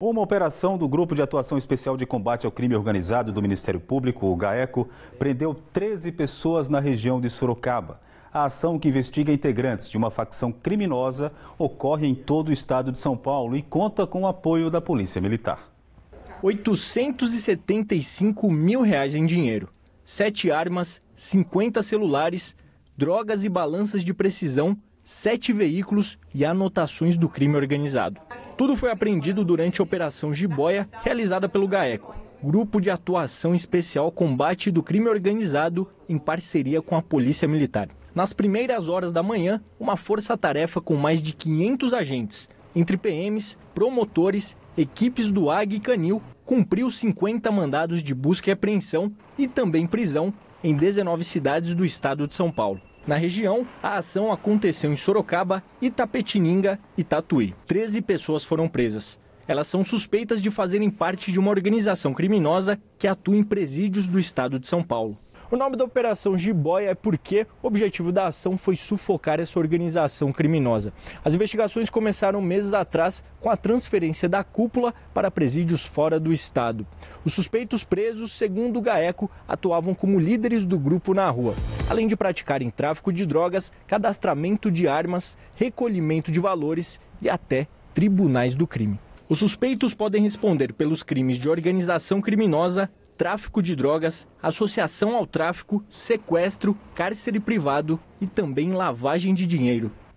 Uma operação do Grupo de Atuação Especial de Combate ao Crime Organizado do Ministério Público, o GAECO, prendeu 13 pessoas na região de Sorocaba. A ação que investiga integrantes de uma facção criminosa ocorre em todo o estado de São Paulo e conta com o apoio da Polícia Militar. 875 mil reais em dinheiro, sete armas, 50 celulares, drogas e balanças de precisão sete veículos e anotações do crime organizado. Tudo foi apreendido durante a Operação Jiboia, realizada pelo GAECO, Grupo de Atuação Especial Combate do Crime Organizado, em parceria com a Polícia Militar. Nas primeiras horas da manhã, uma força-tarefa com mais de 500 agentes, entre PMs, promotores, equipes do AG e Canil, cumpriu 50 mandados de busca e apreensão e também prisão em 19 cidades do estado de São Paulo. Na região, a ação aconteceu em Sorocaba, Itapetininga e Tatuí. 13 pessoas foram presas. Elas são suspeitas de fazerem parte de uma organização criminosa que atua em presídios do estado de São Paulo. O nome da operação Jiboia é porque o objetivo da ação foi sufocar essa organização criminosa. As investigações começaram meses atrás com a transferência da cúpula para presídios fora do estado. Os suspeitos presos, segundo o GAECO, atuavam como líderes do grupo na rua além de praticarem tráfico de drogas, cadastramento de armas, recolhimento de valores e até tribunais do crime. Os suspeitos podem responder pelos crimes de organização criminosa, tráfico de drogas, associação ao tráfico, sequestro, cárcere privado e também lavagem de dinheiro.